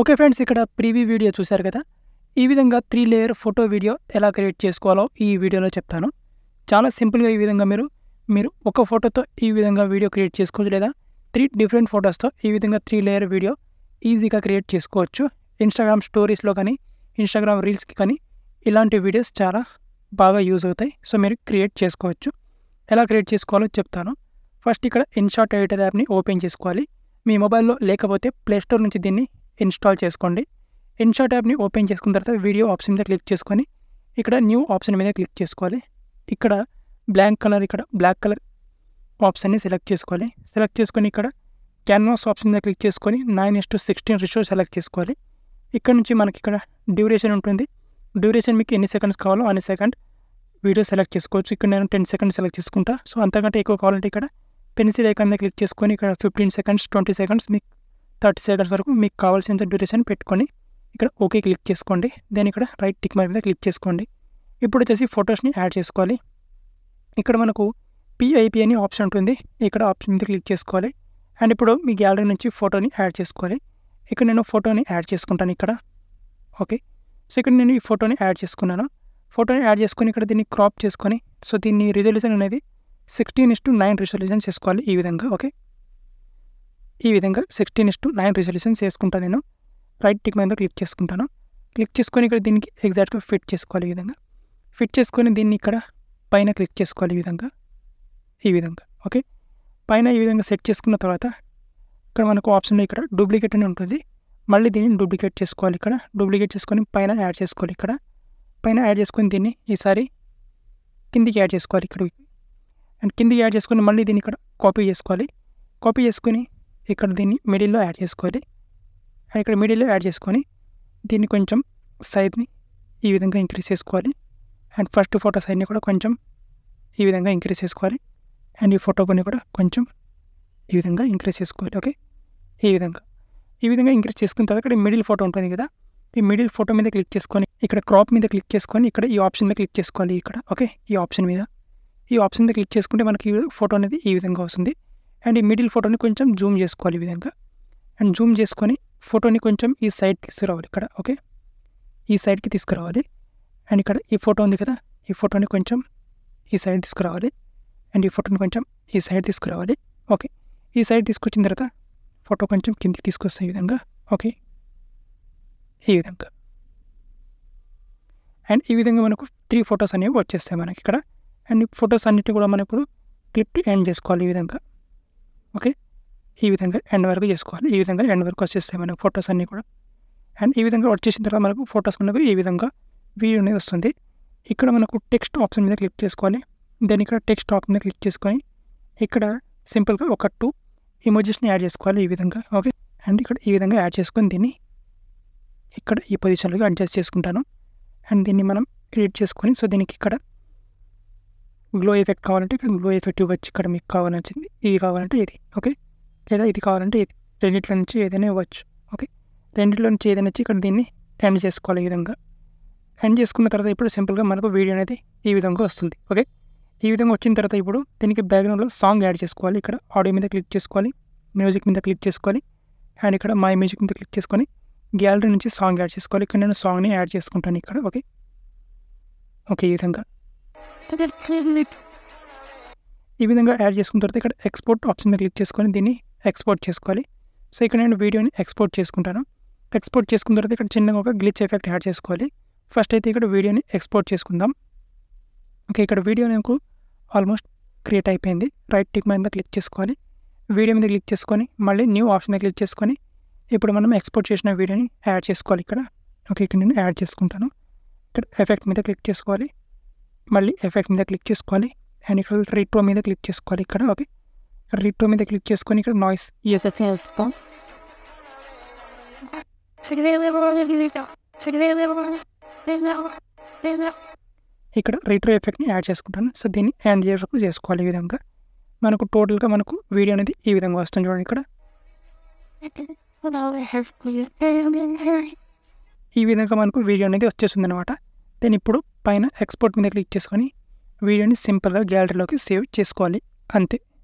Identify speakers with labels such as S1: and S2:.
S1: okay friends ఇక్కడ preview video చూశారు కదా ఈ విధంగా త్రీ లేయర్ ఫోటో వీడియో ఎలా క్రియేట్ చేసుకోవాలో ఈ వీడియోలో చెప్తాను చాలా సింపుల్గా ఈ విధంగా మీరు మీరు ఒక ఫోటోతో ఈ విధంగా వీడియో క్రియేట్ చేసుకోవచ్చు లేదా త్రీ డిఫరెంట్ ఫొటోస్తో ఈ విధంగా త్రీ లేయర్ వీడియో ఈజీగా క్రియేట్ చేసుకోవచ్చు ఇన్స్టాగ్రామ్ స్టోరీస్లో కానీ ఇన్స్టాగ్రామ్ రీల్స్కి కానీ ఇలాంటి వీడియోస్ చాలా బాగా యూజ్ అవుతాయి సో మీరు క్రియేట్ చేసుకోవచ్చు ఎలా క్రియేట్ చేసుకోవాలో చెప్తాను ఫస్ట్ ఇక్కడ ఇన్షాట్ ఎడిటర్ యాప్ని ఓపెన్ చేసుకోవాలి మీ మొబైల్లో లేకపోతే ప్లేస్టోర్ నుంచి దీన్ని ఇన్స్టాల్ చేసుకోండి ఇన్షాట్ యాప్ని ఓపెన్ చేసుకున్న తర్వాత వీడియో ఆప్షన్ మీద క్లిక్ చేసుకొని ఇక్కడ న్యూ ఆప్షన్ మీద క్లిక్ చేసుకోవాలి ఇక్కడ బ్లాంక్ కలర్ ఇక్కడ బ్లాక్ కలర్ ఆప్షన్ని సెలెక్ట్ చేసుకోవాలి సెలెక్ట్ చేసుకొని ఇక్కడ క్యాన్వాస్ ఆప్షన్ మీద క్లిక్ చేసుకొని nine is to sixteen ratio select చేసుకోవాలి ఇక్కడ నుంచి మనకి ఇక్కడ డ్యూరేషన్ ఉంటుంది డ్యూరేషన్ మీకు ఎన్ని సెకండ్స్ కావాలో అన్ని సెకండ్ వీడియో సెలెక్ట్ చేసుకోవచ్చు ఇక్కడ నేను టెన్ సెకండ్స్ సెలెక్ట్ చేసుకుంటా సో అంతకంటే ఎక్కువ కావాలంటే ఇక్కడ పెన్సిల్ ఐకాన్ మీద క్లిక్ చేసుకొని ఇక్కడ ఫిఫ్టీన్ సెకండ్స్ ట్వంటీ సెకండ్స్ మీకు థర్టీ సెకండ్స్ వరకు మీకు కావాల్సినంత డ్యూరేషన్ పెట్టుకొని ఇక్కడ ఓకే క్లిక్ చేసుకోండి దెన్ ఇక్కడ రైట్ టిక్ మార్క్ మీద క్లిక్ చేసుకోండి ఇప్పుడు వచ్చేసి ఫొటోస్ని యాడ్ చేసుకోవాలి ఇక్కడ మనకు పిఐపి అనే ఆప్షన్ ఉంటుంది ఇక్కడ ఆప్షన్ మీద క్లిక్ చేసుకోవాలి అండ్ ఇప్పుడు మీ గ్యాలరీ నుంచి ఫోటోని యాడ్ చేసుకోవాలి ఇక్కడ నేను ఫోటోని యాడ్ చేసుకుంటాను ఇక్కడ ఓకే సో ఇక్కడ నేను ఈ ఫోటోని యాడ్ చేసుకున్నాను ఫోటోని యాడ్ చేసుకొని ఇక్కడ దీన్ని క్రాప్ చేసుకొని సో దీన్ని రిజల్యూషన్ అనేది sixteen is to nine resolution చేసుకోవాలి ఈ విధంగా ఓకే ఈ విధంగా sixteen is to nine resolution చేసుకుంటాను నేను రైట్ టిక్ మీద క్లిక్ చేసుకుంటాను క్లిక్ చేసుకొని ఇక్కడ దీనికి ఎగ్జాక్ట్గా ఫిట్ చేసుకోవాలి ఈ విధంగా ఫిట్ చేసుకొని దీన్ని ఇక్కడ పైన క్లిక్ చేసుకోవాలి ఈ విధంగా ఈ విధంగా ఓకే పైన ఈ విధంగా సెట్ చేసుకున్న తర్వాత ఇక్కడ మనకు ఆప్షన్ ఇక్కడ డూప్లికేట్ అని ఉంటుంది మళ్ళీ దీన్ని డూప్లికేట్ చేసుకోవాలి ఇక్కడ డూప్లికేట్ చేసుకొని పైన యాడ్ చేసుకోవాలి ఇక్కడ పైన యాడ్ చేసుకొని దీన్ని ఈసారి కిందికి యాడ్ చేసుకోవాలి ఇక్కడ అండ్ కిందికి యాడ్ చేసుకొని మళ్ళీ దీన్ని ఇక్కడ కాపీ చేసుకోవాలి కాపీ చేసుకొని ఇక్కడ దీన్ని మిడిల్లో యాడ్ చేసుకోవాలి అండ్ ఇక్కడ మిడిల్లో యాడ్ చేసుకొని దీన్ని కొంచెం సైజ్ని ఈ విధంగా ఇంక్రీజ్ చేసుకోవాలి అండ్ ఫస్ట్ ఫోటో సైడ్ని కూడా కొంచెం ఈ విధంగా ఇంక్రీజ్ చేసుకోవాలి అండ్ ఈ ఫోటోని కూడా కొంచెం ఈ విధంగా ఇంక్రీజ్ చేసుకోవాలి ఓకే ఈ విధంగా ఈ విధంగా ఇంక్రీజ్ చేసుకున్న తర్వాత ఇక్కడ మిడిల్ ఫోటో ఉంటుంది కదా ఈ మిడిల్ ఫోటో మీద క్లిక్ చేసుకొని ఇక్కడ క్రాప్ మీద క్లిక్ చేసుకొని ఇక్కడ ఈ ఆప్షన్ మీద క్లిక్ చేసుకోవాలి ఇక్కడ ఓకే ఈ ఆప్షన్ మీద ఈ ఆప్షన్ మీద క్లిక్ చేసుకుంటే మనకి ఈ ఫోటో అనేది ఈ విధంగా వస్తుంది అండ్ ఈ మిడిల్ ఫోటోని కొంచెం జూమ్ చేసుకోవాలి ఈ విధంగా అండ్ జూమ్ చేసుకొని ఫోటోని కొంచెం ఈ సైడ్ తీసుకురావాలి ఇక్కడ ఓకే ఈ సైడ్కి తీసుకురావాలి అండ్ ఇక్కడ ఈ ఫోటో ఉంది కదా ఈ ఫోటోని కొంచెం ఈ సైడ్ తీసుకురావాలి అండ్ ఈ ఫోటోని కొంచెం ఈ సైడ్ తీసుకురావాలి ఓకే ఈ సైడ్ తీసుకొచ్చిన తర్వాత ఫోటో కొంచెం కిందికి తీసుకొస్తే ఈ విధంగా ఓకే ఈ విధంగా అండ్ ఈ విధంగా మనకు త్రీ ఫొటోస్ అనేవి వచ్చేస్తాయి మనకి ఇక్కడ అండ్ ఫొటోస్ అన్నిటి కూడా మనం ఇప్పుడు క్లిప్ని ఎండ్ చేసుకోవాలి ఈ విధంగా ఓకే ఈ విధంగా ఎండ్ వరకు చేసుకోవాలి ఈ విధంగా ఎండ్ వరకు వచ్చేస్తాయి మనకు ఫొటోస్ అన్నీ కూడా అండ్ ఈ విధంగా వచ్చేసిన తర్వాత మనకు ఫొటోస్ ఉన్నవి ఈ విధంగా వీడియో అనేది వస్తుంది ఇక్కడ మనకు టెక్స్ట్ ఆప్షన్ మీద క్లిక్ చేసుకోవాలి దెన్ ఇక్కడ టెక్స్ట్ టాప్ మీద క్లిక్ చేసుకొని ఇక్కడ సింపుల్గా ఒక టూ ఇమోజెస్ని యాడ్ చేసుకోవాలి ఈ విధంగా ఓకే అండ్ ఇక్కడ ఈ విధంగా యాడ్ చేసుకొని దీన్ని ఇక్కడ ఈ పొజిషన్లోకి అడ్జస్ట్ చేసుకుంటాను అండ్ దీన్ని మనం ఎడిట్ చేసుకొని సో దీనికి ఇక్కడ గ్లో ఎఫెక్ట్ కావాలంటే ఇక్కడ గ్లో ఎఫెక్ట్ ఇవ్వచ్చు ఇక్కడ మీకు కావాలని ఇది కావాలంటే ఇది ఓకే లేదా ఇది కావాలంటే ఇది రెండింటిలో నుంచి ఏదైనా ఇవ్వచ్చు ఓకే రెండింటిలో నుంచి ఏదైనా వచ్చి ఇక్కడ దీన్ని ఎండ్ చేసుకోవాలి ఈ విధంగా ఎండ్ చేసుకున్న తర్వాత ఇప్పుడు సింపుల్గా మనకు వీడియో అనేది ఈ విధంగా వస్తుంది ఓకే ఈ విధంగా వచ్చిన తర్వాత ఇప్పుడు దీనికి బ్యాక్గ్రౌండ్లో సాంగ్ యాడ్ చేసుకోవాలి ఇక్కడ ఆడియో మీద క్లిక్ చేసుకోవాలి మ్యూజిక్ మీద క్లిక్ చేసుకోవాలి అండ్ ఇక్కడ మై మ్యూజిక్ మీద క్లిక్ చేసుకొని గ్యాలరీ నుంచి సాంగ్ యాడ్ చేసుకోవాలి ఇక్కడ నేను సాంగ్ని యాడ్ చేసుకుంటాను ఇక్కడ ఓకే ఓకే ఈ విధంగా ఈ విధంగా యాడ్ చేసుకున్న తర్వాత ఇక్కడ ఎక్స్పోర్ట్ ఆప్షన్ మీద క్లిక్ చేసుకొని దీన్ని ఎక్స్పోర్ట్ చేసుకోవాలి సో ఇక్కడ నేను వీడియోని ఎక్స్పోర్ట్ చేసుకుంటాను ఎక్స్పోర్ట్ చేసుకున్న తర్వాత ఇక్కడ చిన్నగా ఒక గ్లిచ్ ఎఫెక్ట్ యాడ్ చేసుకోవాలి ఫస్ట్ అయితే ఇక్కడ వీడియోని ఎక్స్పోర్ట్ చేసుకుందాం ఓకే ఇక్కడ వీడియో నాకు ఆల్మోస్ట్ క్రియేట్ అయిపోయింది రైట్ టిక్ మీద క్లిక్ చేసుకొని వీడియో మీద క్లిక్ చేసుకొని మళ్ళీ న్యూ ఆప్షన్ మీద క్లిక్ చేసుకొని ఇప్పుడు మనం ఎక్స్పోర్ట్ చేసిన వీడియోని యాడ్ చేసుకోవాలి ఇక్కడ ఓకే ఇక్కడ నేను యాడ్ చేసుకుంటాను ఇక్కడ ఎఫెక్ట్ మీద క్లిక్ చేసుకోవాలి మళ్ళీ ఎఫెక్ట్ మీద క్లిక్ చేసుకోవాలి అండ్ ఇక్కడ రిట్రో మీద క్లిక్ చేసుకోవాలి ఇక్కడ ఓకే రిట్రో మీద క్లిక్ చేసుకొని ఇక్కడ నాయిస్ ఎస్ ఇక్కడ రిట్రో ఎఫెక్ట్ని యాడ్ చేసుకుంటాను సో దీన్ని యాడ్ చేసి చేసుకోవాలి ఈ విధంగా మనకు టోటల్గా మనకు వీడియో అనేది ఈ విధంగా వస్తుంది చూడండి ఇక్కడ ఈ విధంగా మనకు వీడియో అనేది వచ్చేస్తుంది అనమాట దెన్ ఇప్పుడు పైన ఎక్స్పోర్ట్ మీద క్లిక్ చేసుకొని వీడియోని సింపుల్గా గ్యాలరీలోకి సేవ్ చేసుకోవాలి అంతే